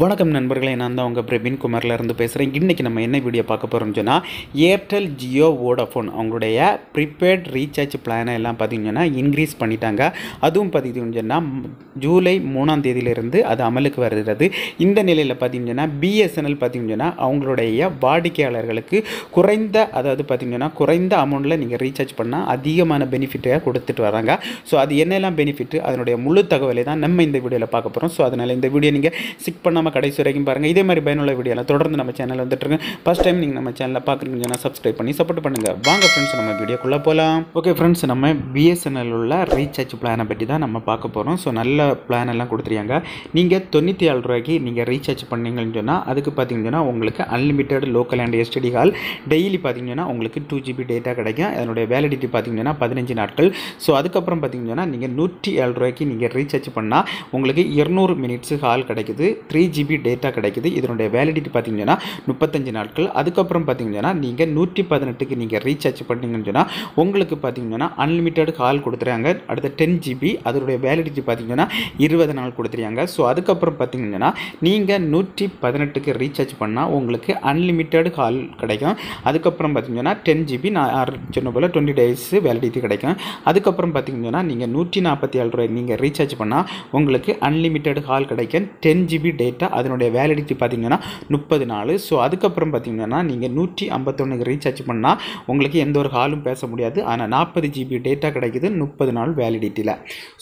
வணக்கம் நண்பர்களே நான் தான் உங்கள் பிரவீன் குமார்லேருந்து பேசுகிறேன் இன்றைக்கி நம்ம என்ன வீடியோ பார்க்க போகிறோம்னு சொன்னால் ஏர்டெல் ஜியோ வோடஃபோன் அவங்களுடைய ப்ரிபேர்ட் ரீசார்ஜ் பிளானை எல்லாம் பார்த்தீங்கன்னா இன்க்ரீஸ் பண்ணிட்டாங்க அதுவும் பார்த்தீங்கன்னு சொன்னால் ஜூலை மூணாம் தேதியிலிருந்து அது அமலுக்கு வருகிறது இந்த நிலையில் பார்த்திங்கன்னா பிஎஸ்என்எல் பார்த்திங்கன்னா அவங்களுடைய வாடிக்கையாளர்களுக்கு குறைந்த அதாவது பார்த்திங்கன்னா குறைந்த அமௌண்ட்டில் நீங்கள் ரீசார்ஜ் பண்ணால் அதிகமான பெனிஃபிட்டாக கொடுத்துட்டு வராங்க ஸோ அது என்னெல்லாம் பெனிஃபிட் அதனுடைய முழு தகவலை தான் நம்ம இந்த வீடியோவில் பார்க்க போகிறோம் ஸோ அதனால் இந்த வீடியோ நீங்கள் சிக் பண்ணாமல் கடைசி வரைக்கும் பாருங்கள் இதே மாதிரி பயனுள்ள வீடியோவில் தொடர்ந்து நம்ம சேனலில் வந்துட்டுருங்க ஃபஸ்ட் டைம் நீங்கள் நம்ம சேனலில் பார்க்குறீங்கன்னா சப்ஸ்கிரைப் பண்ணி சப்போர்ட் பண்ணுங்கள் வாங்க ஃப்ரெண்ட்ஸ் நம்ம வீடியோக்குள்ளே போகலாம் ஓகே ஃப்ரெண்ட்ஸ் நம்ம பிஎஸ்என்எல் உள்ள ரீசார்ஜ் பிளானை பற்றி தான் நம்ம பார்க்க போகிறோம் ஸோ நல்ல பிளான் எல்லாம் கொடுத்துருக்காங்க நீங்கள் தொண்ணூற்றி ஏழு ரூபாய்க்கு நீங்கள் ரீசார்ஜ் பண்ணீங்கன்னு சொன்னால் அதுக்கு பார்த்தீங்கன்னா உங்களுக்கு unlimited local and STD call daily பார்த்தீங்கன்னா உங்களுக்கு டூ ஜிபி டேட்டா கிடைக்கும் அதனுடைய வேலிடிட்டி பார்த்தீங்கன்னா பதினஞ்சு நாட்கள் ஸோ அதுக்கப்புறம் பார்த்தீங்கன்னா நீங்கள் நூற்றி ஏழு ரூபாய்க்கு நீங்கள் ரீசார்ஜ் பண்ணால் உங்களுக்கு இருநூறு மினிட்ஸு கால் கிடைக்குது த்ரீ த்ரீ ஜிபி டேட்டா கிடைக்குது இதனுடைய வேலிடிட்டி பார்த்தீங்கன்னா முப்பத்தஞ்சு நாட்கள் அதுக்கப்புறம் பார்த்தீங்கன்னா நீங்கள் நூற்றி பதினெட்டுக்கு நீங்கள் ரீசார்ஜ் பண்ணிங்கன்னு சொன்னால் உங்களுக்கு பார்த்தீங்கன்னா அன்லிமிட்டெட் கால் கொடுத்துறாங்க அடுத்த டென் ஜிபி அதனுடைய வேலிடிட்டி பார்த்தீங்கன்னா இருபது நாள் கொடுத்துருக்காங்க ஸோ அதுக்கப்புறம் பார்த்தீங்கன்னா நீங்கள் நூற்றி பதினெட்டுக்கு ரீசார்ஜ் பண்ணால் உங்களுக்கு அன்லிமிட்டெட் கால் கிடைக்கும் அதுக்கப்புறம் பார்த்தீங்கன்னா டென் ஜிபி நான் சொன்ன போல் டுவெண்ட்டி டேஸ் வேலிடிட்டி கிடைக்கும் அதுக்கப்புறம் பார்த்தீங்கன்னா நீங்கள் நூற்றி நாற்பத்தி ஏழு ரூபாய் நீங்கள் ரீசார்ஜ் பண்ணால் உங்களுக்கு அன்லிமிட்டெட் கால் கிடைக்கும் டென் ஜிபி டே டேட்டா அதனுடைய வேலிடிட்டி பார்த்தீங்கன்னா முப்பது நாள் ஸோ அதுக்கப்புறம் பார்த்தீங்கன்னா நீங்கள் நூற்றி ஐம்பத்தொன்னுக்கு ரீசார்ஜ் பண்ணால் உங்களுக்கு எந்த ஒரு ஹாலும் பேச முடியாது ஆனால் நாற்பது ஜிபி டேட்டா கிடைக்குது முப்பது நாள் வேலிடிட்டியில்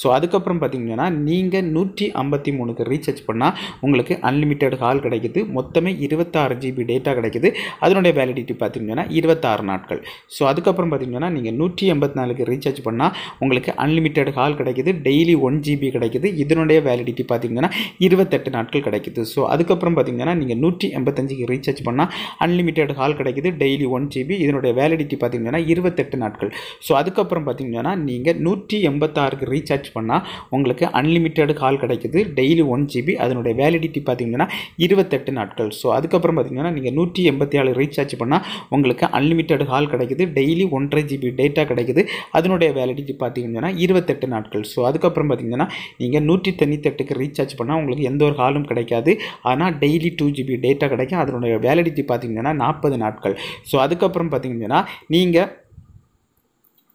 ஸோ அதுக்கப்புறம் பார்த்தீங்கன்னா நீங்கள் நூற்றி ஐம்பத்தி மூணுக்கு ரீசார்ஜ் பண்ணால் உங்களுக்கு அன்லிமிட்டெட் ஹால் கிடைக்குது மொத்தமே இருபத்தாறு ஜிபி டேட்டா கிடைக்குது அதனுடைய வேலிடிட்டி பார்த்தீங்கன்னா இருபத்தாறு நாட்கள் ஸோ அதுக்கப்புறம் பார்த்தீங்கன்னா நீங்கள் நூற்றி எண்பத்தி நாலுக்கு ரீசார்ஜ் பண்ணால் உங்களுக்கு அன்லிமிட்டெட் ஹால் கிடைக்குது டெய்லி ஒன் ஜிபி கிடைக்குது இதனுடைய வேலிடிட்டி பார்த்தீங்கன்னா இருபத்தெட்டு நாட்கள் கிடைக்குது ஸோ அதுக்கப்புறம் பார்த்திங்கன்னா நீங்கள் நூற்றி எண்பத்தஞ்சுக்கு ரீசார்ஜ் பண்ணால் அன்லிமிட்டெட் கால் கிடைக்குது டெய்லி ஒன் ஜிபி இதனுடைய வேலிடிட்டி பார்த்திங்கன்னா இருபத்தெட்டு நாட்கள் ஸோ அதுக்கப்புறம் பார்த்திங்கன்னா நீங்கள் நூற்றி எண்பத்தாறுக்கு ரீசார்ஜ் பண்ணால் உங்களுக்கு அன்லிமிட்டெட் கால் கிடைக்குது டெய்லி ஒன் ஜிபி அதனுடைய வேலிடிட்டி பார்த்திங்கன்னா இருபத்தெட்டு நாட்கள் ஸோ அதுக்கப்புறம் பார்த்திங்கன்னா நீங்கள் நூற்றி எண்பத்தி ஏழு ரீசார்ஜ் பண்ணால் உங்களுக்கு அன்லிமிட்டெட் கால் கிடைக்குது டெய்லி ஒன்றரை ஜிபி டேட்டா கிடைக்குது அதனுடைய வேலிடிட்டி பார்த்திங்கன்னா இருபத்தெட்டு நாட்கள் ஸோ அதுக்கப்புறம் பார்த்திங்கன்னா நீங்கள் நூற்றி தொண்ணூத்தெட்டுக்கு ரீசார்ஜ் பண்ணால் உங்களுக்கு எந்த ஒரு காலும் கிடைக்கும் கிடைக்காது ஆனால் டெய்லி டூ ஜிபி டேட்டா கிடைக்கும் அதனுடைய வேலிடிட்டி பார்த்திங்கன்னா நாற்பது நாட்கள் ஸோ அதுக்கப்புறம் பார்த்திங்கன்னா நீங்கள்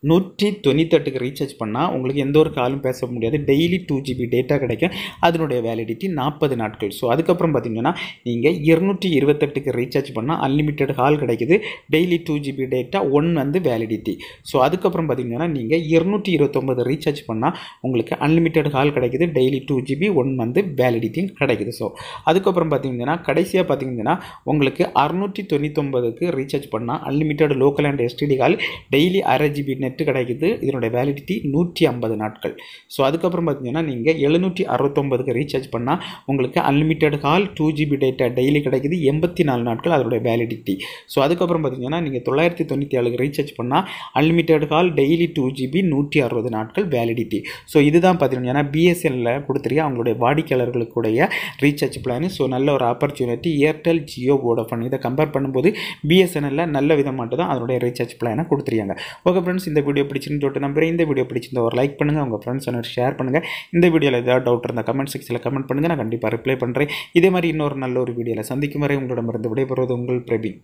நூற்றி தொண்ணூத்தெட்டுக்கு ரீசார்ஜ் பண்ணால் உங்களுக்கு எந்த ஒரு காலும் பேச முடியாது டெய்லி டூ ஜிபி டேட்டா கிடைக்கும் அதனுடைய வேலிடிட்டி நாற்பது நாட்கள் ஸோ அதுக்கப்புறம் பார்த்திங்கன்னா நீங்கள் இருநூற்றி இருபத்தெட்டுக்கு ரீசார்ஜ் பண்ணால் அன்லிமிட்டெட் கால் கிடைக்குது daily two GB data one வந்து வேலிடிட்டி ஸோ அதுக்கப்புறம் பார்த்திங்கன்னா நீங்கள் இருநூற்றி இருபத்தொம்பது ரீசார்ஜ் பண்ணால் உங்களுக்கு அன்லிமிட்டெட் கால் கிடைக்குது டெய்லி டூ ஜிபி ஒன் வந்து வேலிடிட்டியும் கிடைக்குது ஸோ அதுக்கப்புறம் பார்த்திங்கன்னா கடைசியாக பார்த்திங்கன்னா உங்களுக்கு அறுநூற்றி தொண்ணூத்தொம்பதுக்கு ரீசார்ஜ் பண்ணால் unlimited local and STD call daily அரை ஜிபி நெட் நெட்டு கிடைக்குது இதனுடைய வேலிடிட்டி நூற்றி ஐம்பது நாட்கள் ஸோ அதுக்கப்புறம் பார்த்தீங்கன்னா நீங்கள் எழுநூற்றி அறுபத்தொம்பதுக்கு ரீசார்ஜ் பண்ணால் உங்களுக்கு unlimited call two GB data daily கிடைக்குது எண்பத்தி நாலு நாட்கள் அதனுடைய வேலிடிட்டி ஸோ அதுக்கப்புறம் பார்த்தீங்கன்னா நீங்கள் தொள்ளாயிரத்தி தொண்ணூற்றி ஏழுக்கு ரீசார்ஜ் பண்ணால் unlimited call daily two GB நூற்றி அறுபது நாட்கள் வேலிடிட்டி ஸோ இதுதான் பார்த்தீங்கன்னா பிஎஸ்எல்லில் கொடுத்துருக்க அவங்களுடைய வாடிக்கையாளர்களுக்குடைய ரீசார்ஜ் பிளான் ஸோ நல்ல ஒரு ஆப்பர்ச்சுனிட்டி ஏர்டெல் ஜியோ வோடஃபோன் இதை கம்பேர் பண்ணும்போது பிஎஸ்என்எல்லில் நல்ல விதமாக தான் அதனுடைய ரீசார்ஜ் பிளானை கொடுத்துருக்காங்க ஓகே ஃப்ரெண்ட்ஸ் இந்த வீடியோ பிடிச்சிருந்து சொல்லிட்டு இந்த வீடியோ பிடிச்சிருந்தா ஒரு லைக் பண்ணுங்கள் உங்கள் ஃப்ரெண்ட்ஸ் ஒன்று ஷேர் பண்ணுங்கள் இந்த வீடியோவில் ஏதாவது டவுட் இருந்தால் கமெண்ட் செக்ஷனில் கமெண்ட் பண்ணுங்கள் நான் கண்டிப்பாக ரிப்ளை பண்ணுறேன் இதே மாதிரி இன்னொரு நல்ல ஒரு வீடியோவில் சந்திக்கும் வரை உங்களிடமிருந்து விடைபெறுவது உங்கள் பிரபின்